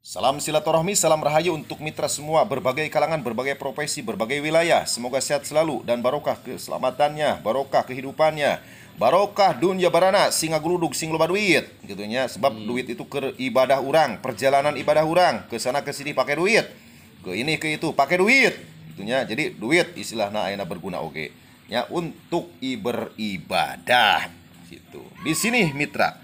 Salam silaturahmi, salam rahayu untuk mitra semua, berbagai kalangan, berbagai profesi, berbagai wilayah. Semoga sehat selalu dan barokah keselamatannya, barokah kehidupannya, barokah dunia barana, singa geluduk, sing lupa duit, Gitu ya, Sebab hmm. duit itu ke ibadah orang, perjalanan ibadah orang, ke sana ke sini pakai duit, ke ini ke itu pakai duit, Gitu ya, Jadi duit istilahnya aina berguna oke. Okay. Ya untuk ibadah gitu. Di sini mitra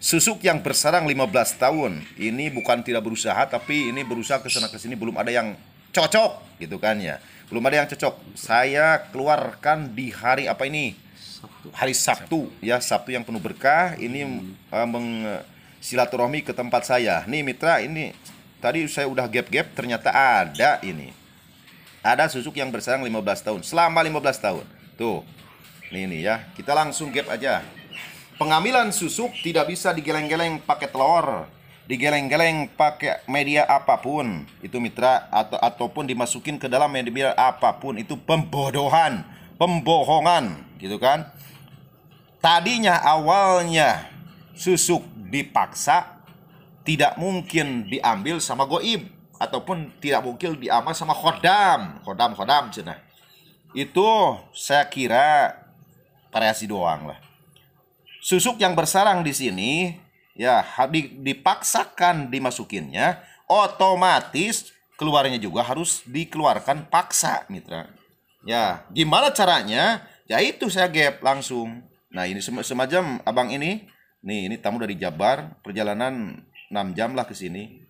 Susuk yang bersarang 15 tahun ini bukan tidak berusaha tapi ini berusaha kesana kesini belum ada yang cocok gitu kan ya belum ada yang cocok saya keluarkan di hari apa ini hari Sabtu, ya Sabtu yang penuh berkah ini hmm. Eh, meng silaturahmi ke tempat saya nih mitra ini tadi saya udah gap-gap ternyata ada ini ada susuk yang bersarang 15 tahun selama 15 tahun tuh ini nih ya kita langsung gap aja pengambilan susuk tidak bisa digeleng-geleng pakai telur digeleng-geleng pakai media apapun itu mitra atau ataupun dimasukin ke dalam media apapun itu pembodohan pembohongan gitu kan tadinya awalnya susuk dipaksa tidak mungkin diambil sama goib ataupun tidak mungkin diambil sama khodam khodam khodam cina itu saya kira variasi doang lah susuk yang bersarang di sini ya dipaksakan dimasukinnya otomatis keluarnya juga harus dikeluarkan paksa mitra ya gimana caranya ya itu saya gap langsung nah ini sem semacam abang ini nih ini tamu dari Jabar perjalanan 6 jam lah ke sini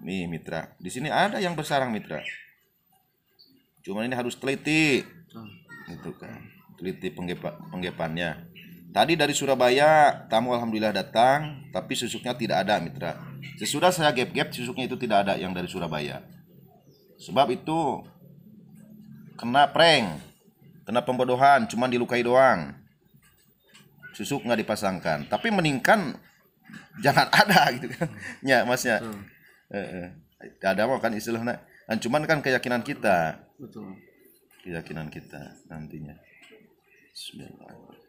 nih mitra di sini ada yang bersarang mitra cuman ini harus teliti itu kan teliti penggepa penggepannya Tadi dari Surabaya tamu alhamdulillah datang, tapi susuknya tidak ada mitra. Sesudah saya gap-gap susuknya itu tidak ada yang dari Surabaya. Sebab itu kena prank, kena pembodohan, cuman dilukai doang. Susuk nggak dipasangkan, tapi meningkan jangan ada gitu kan. ya, Masnya. Heeh. Eh. Ada mau kan istilahnya. Dan cuman kan keyakinan kita. Betul. Keyakinan kita nantinya. Bismillahirrahmanirrahim.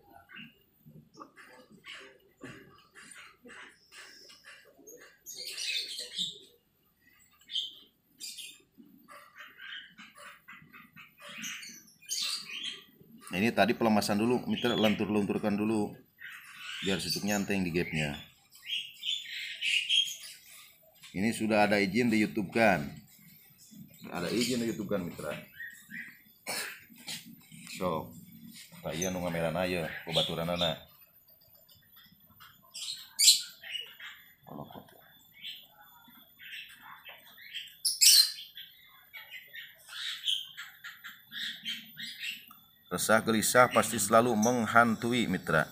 nah, ini tadi pelemasan dulu mitra lentur-lenturkan dulu biar susuknya anteng di gapnya ini sudah ada izin di YouTube kan ada izin di YouTube kan mitra so kayak nunggu ngameran aja kebaturan anak Resah gelisah pasti selalu menghantui mitra.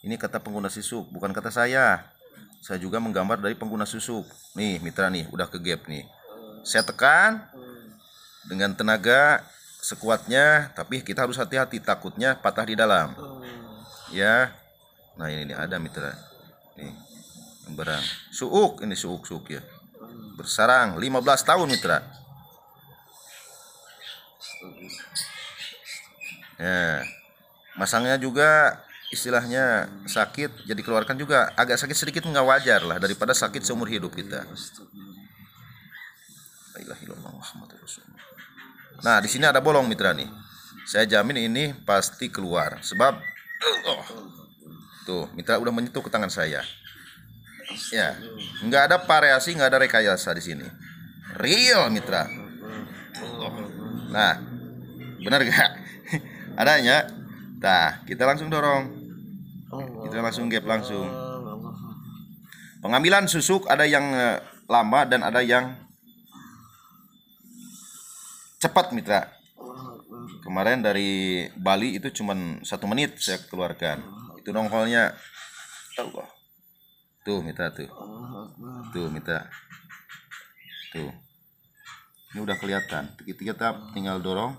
Ini kata pengguna susuk, bukan kata saya. Saya juga menggambar dari pengguna susuk. Nih, mitra nih, udah ke gap nih. Saya tekan dengan tenaga sekuatnya, tapi kita harus hati-hati takutnya patah di dalam. Ya. Nah, ini nih ada mitra. Nih. Berang. Suuk ini suuk-suuk ya. Bersarang 15 tahun mitra. ya masangnya juga istilahnya sakit jadi keluarkan juga agak sakit sedikit nggak wajar lah daripada sakit seumur hidup kita nah di sini ada bolong mitra nih saya jamin ini pasti keluar sebab oh, tuh mitra udah menyentuh ke tangan saya ya nggak ada variasi nggak ada rekayasa di sini real mitra nah benar gak ada ya? Nah, kita langsung dorong. Kita langsung gap langsung. Pengambilan susuk ada yang eh, lama dan ada yang cepat mitra. Kemarin dari Bali itu cuman satu menit saya keluarkan. Itu nongkolnya. Allah. Tuh mitra tuh. Tuh mitra. Tuh. Ini udah kelihatan. Kita tinggal dorong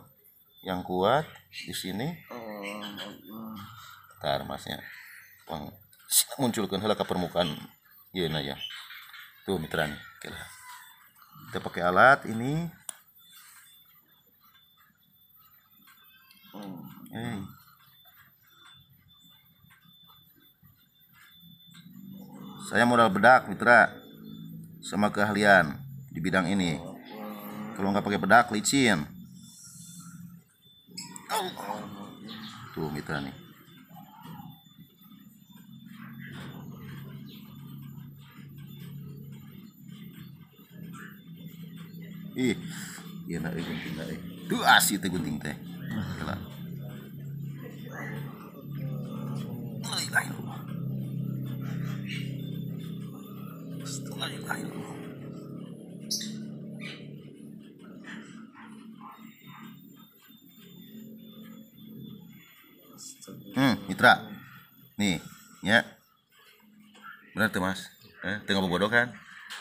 yang kuat di sini oh, tar masnya pang munculkan hela ke permukaan ya nah iya. tuh mitra nih kita pakai alat ini hmm. saya modal bedak mitra sama keahlian di bidang ini kalau nggak pakai bedak licin tuh mitra nih ih iya nak eh, gunting nak tuh eh. asih teh gunting teh gila Hmm, Mitra. Nih, ya. Benar tuh, Mas. Eh, tengok bodoh kan?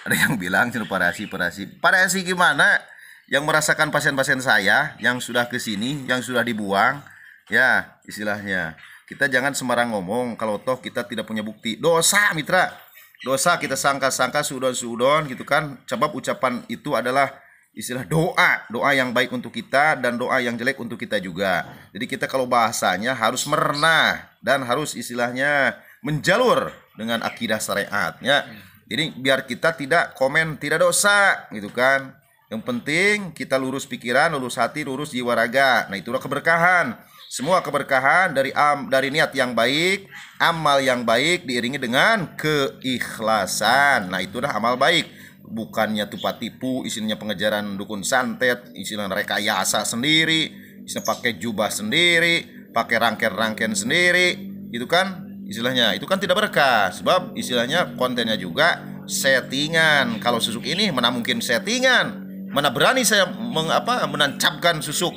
Ada yang bilang jenuh parasi, parasi. Parasi gimana? Yang merasakan pasien-pasien saya yang sudah ke sini, yang sudah dibuang, ya, istilahnya. Kita jangan sembarang ngomong kalau toh kita tidak punya bukti. Dosa, Mitra. Dosa kita sangka-sangka sudon-sudon gitu kan. Sebab ucapan itu adalah istilah doa, doa yang baik untuk kita dan doa yang jelek untuk kita juga. Jadi kita kalau bahasanya harus merenah dan harus istilahnya menjalur dengan akidah syariat ya. Jadi biar kita tidak komen tidak dosa gitu kan. Yang penting kita lurus pikiran, lurus hati, lurus jiwa raga. Nah, itulah keberkahan. Semua keberkahan dari am, dari niat yang baik, amal yang baik diiringi dengan keikhlasan. Nah, itulah amal baik bukannya tupa tipu isinya pengejaran dukun santet isinya rekayasa sendiri bisa pakai jubah sendiri pakai rangkaian-rangkaian sendiri itu kan istilahnya itu kan tidak berkah sebab istilahnya kontennya juga settingan kalau susuk ini mana mungkin settingan mana berani saya mengapa menancapkan susuk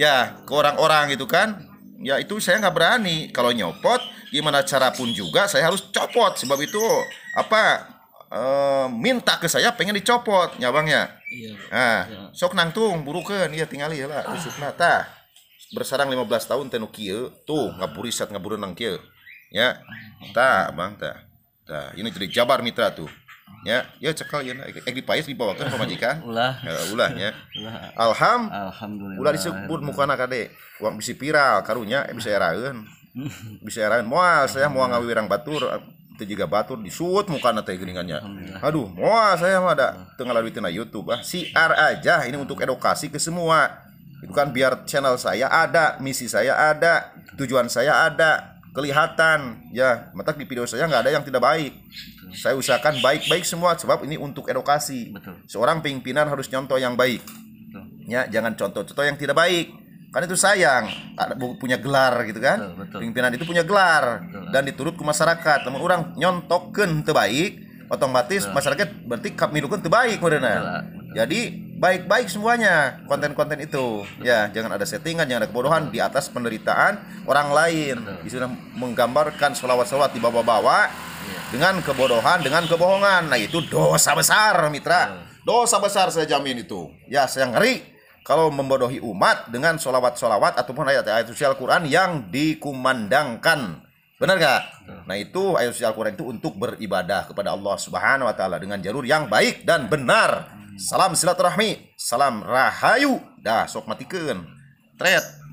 ya ke orang-orang gitu kan ya itu saya nggak berani kalau nyopot gimana cara pun juga saya harus copot sebab itu apa Eh, minta ke saya pengen dicopot nyawangnya ah sok Iya. Nah, iya. sok nangtung ya ieu tinggal lah usupna tah. Bersarang 15 tahun tenu kieu, tuh ngaburisat ngaburenang kieu. Ya. tak Bang tak tak ini jadi Jabar Mitra tuh. Ya, ya cekal ya. Eh nah. di pais dibawakan pemajikan. Ulah. Ya, ulah ya. Ulah. Alham. Alhamdulillah. Ulah disebut mukana kade. Uang eh, bisa viral karunya bisa eraeun. Bisa eraeun mual saya mau ngawirang batur itu juga batur disuut muka nanti geringannya aduh wah saya mah ada tengah lalu itu YouTube ah siar aja ini untuk edukasi ke semua itu kan biar channel saya ada misi saya ada tujuan saya ada kelihatan ya mata di video saya nggak ada yang tidak baik saya usahakan baik-baik semua sebab ini untuk edukasi Betul. seorang pimpinan harus contoh yang baik Betul. ya jangan contoh-contoh yang tidak baik kan itu sayang ada punya gelar gitu kan betul, betul. pimpinan itu punya gelar betul, dan diturut ke masyarakat namun orang nyontoken terbaik otomatis betul. masyarakat berarti kap milukan terbaik betul. jadi baik-baik semuanya konten-konten itu betul. ya jangan ada settingan jangan ada kebodohan betul. di atas penderitaan orang lain isu menggambarkan selawat-selawat di bawah-bawah iya. dengan kebodohan dengan kebohongan nah itu dosa besar mitra dosa besar saya jamin itu ya saya ngeri kalau membodohi umat dengan solawat-solawat ataupun ayat-ayat suci Al-Quran yang dikumandangkan. Benar gak? Nah itu ayat suci Al-Quran itu untuk beribadah kepada Allah Subhanahu Wa Taala dengan jalur yang baik dan benar. Hmm. Salam silaturahmi, salam rahayu, dah sok matikan. Tret.